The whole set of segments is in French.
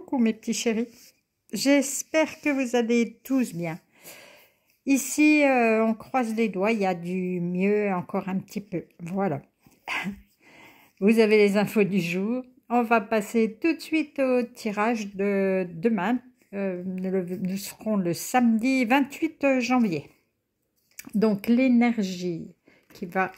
coucou mes petits chéris. J'espère que vous allez tous bien. Ici, euh, on croise les doigts, il y a du mieux encore un petit peu. Voilà. Vous avez les infos du jour. On va passer tout de suite au tirage de demain. nous euh, serons le samedi 28 janvier. Donc l'énergie qui va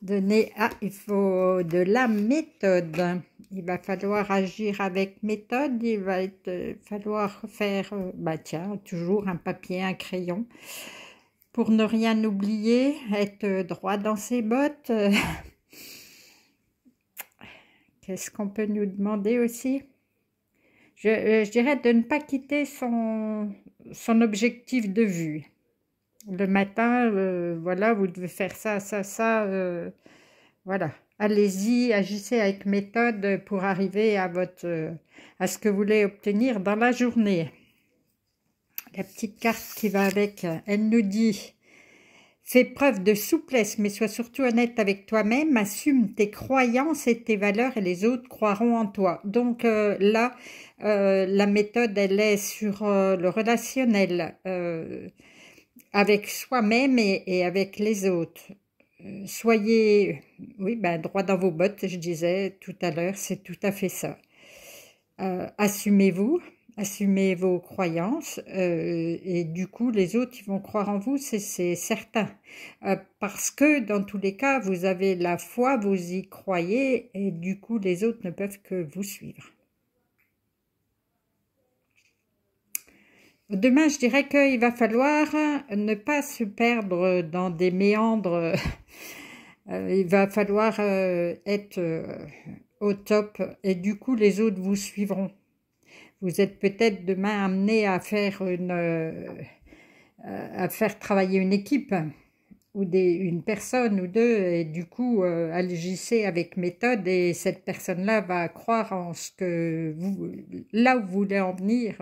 donner... à... il faut de la méthode il va falloir agir avec méthode, il va euh, falloir faire, euh, bah tiens, toujours un papier, un crayon, pour ne rien oublier, être euh, droit dans ses bottes. Qu'est-ce qu'on peut nous demander aussi je, dirais de ne pas quitter son, objectif de vue. Le matin, voilà, vous devez faire ça, ça, ça. Voilà. Allez-y, agissez avec méthode pour arriver à, votre, à ce que vous voulez obtenir dans la journée. La petite carte qui va avec, elle nous dit « Fais preuve de souplesse, mais sois surtout honnête avec toi-même. Assume tes croyances et tes valeurs et les autres croiront en toi. » Donc euh, là, euh, la méthode, elle est sur euh, le relationnel avec soi-même et, avec les autres. Euh, soyez, euh, oui, ben, droit dans vos bottes, je disais tout à l'heure, c'est tout à fait ça. Euh, assumez-vous, assumez vos croyances, et du coup, les autres, vont croire en vous, c'est certain. parce que dans tous les cas, vous avez la foi, vous y croyez, et du coup, les autres ne peuvent que vous suivre. Demain, je dirais qu'il va falloir ne pas se perdre dans des méandres. Euh, il va falloir euh, être euh, au top et du coup, les autres vous suivront. Vous êtes peut-être demain amené à faire une, à faire travailler une équipe ou des, une personne ou deux et du coup agissez avec méthode et cette personne-là va croire en ce que vous, là où vous voulez en venir.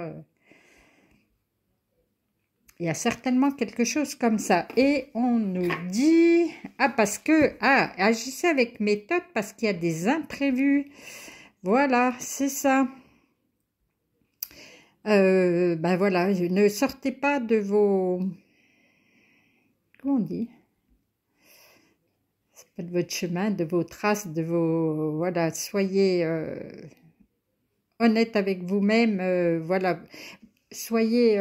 Il y a certainement quelque chose comme ça. Et on nous dit, ah parce que, ah, agissez avec méthode parce qu'il y a des imprévus. Voilà, c'est ça. Euh, ben voilà, ne sortez pas de vos... Comment on dit de votre chemin, de vos traces, de vos... Voilà, soyez euh, honnête avec vous-même. Euh, voilà, soyez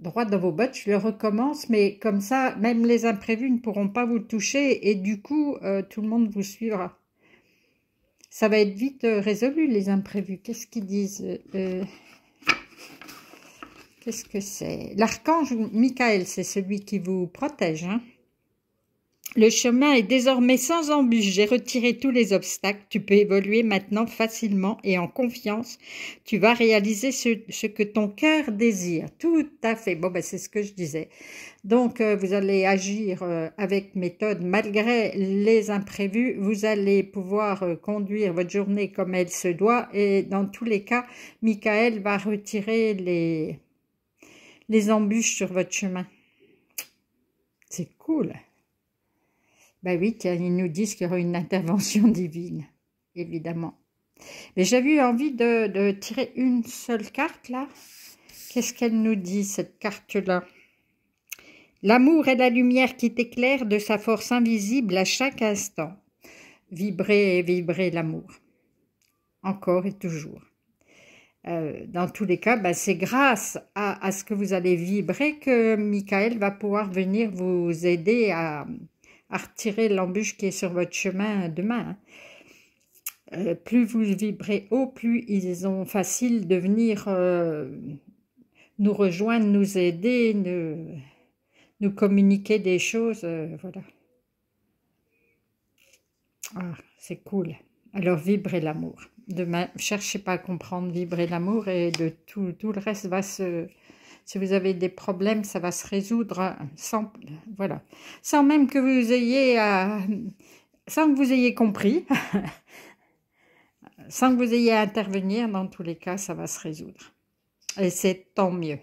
droit dans vos bottes, je le recommence, mais comme ça, même les imprévus ne pourront pas vous toucher et du coup, euh, tout le monde vous suivra. Ça va être vite euh, résolu, les imprévus. Qu'est-ce qu'ils disent euh, Qu'est-ce que c'est L'archange Michael, c'est celui qui vous protège. Hein le chemin est désormais sans embûches. J'ai retiré tous les obstacles. Tu peux évoluer maintenant facilement et en confiance. Tu vas réaliser ce, que ton cœur désire. Tout à fait. Bon, ben, c'est ce que je disais. Donc, euh, vous allez agir euh, avec méthode malgré les imprévus. Vous allez pouvoir euh, conduire votre journée comme elle se doit. Et dans tous les cas, Michael va retirer les, les embûches sur votre chemin. C'est cool. Ben oui, ils nous disent qu'il y aura une intervention divine, évidemment. Mais j'avais envie de, tirer une seule carte là. Qu'est-ce qu'elle nous dit cette carte-là L'amour est la lumière qui t'éclaire de sa force invisible à chaque instant. Vibrer et vibrer l'amour. Encore et toujours. Euh, dans tous les cas, bah, c'est grâce à, à ce que vous allez vibrer que Michael va pouvoir venir vous aider à, à retirer l'embûche qui est sur votre chemin demain. Hein. Euh, plus vous vibrez haut, plus ils ont facile de venir euh, nous rejoindre, nous aider, nous, communiquer des choses. Euh, voilà. Ah, c'est cool. Alors vibrez l'amour. Demain, cherchez pas à comprendre, vibrez l'amour et de tout, tout le reste va se, si vous avez des problèmes, ça va se résoudre hein, sans, voilà, sans même que vous ayez, euh, sans que vous ayez compris, sans que vous ayez à intervenir. Dans tous les cas, ça va se résoudre. Et c'est tant mieux.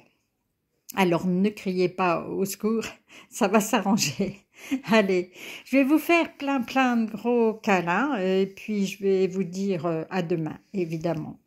Alors ne criez pas au secours, ça va s'arranger. Allez, je vais vous faire plein plein de gros câlins et puis je vais vous dire euh, à demain, évidemment.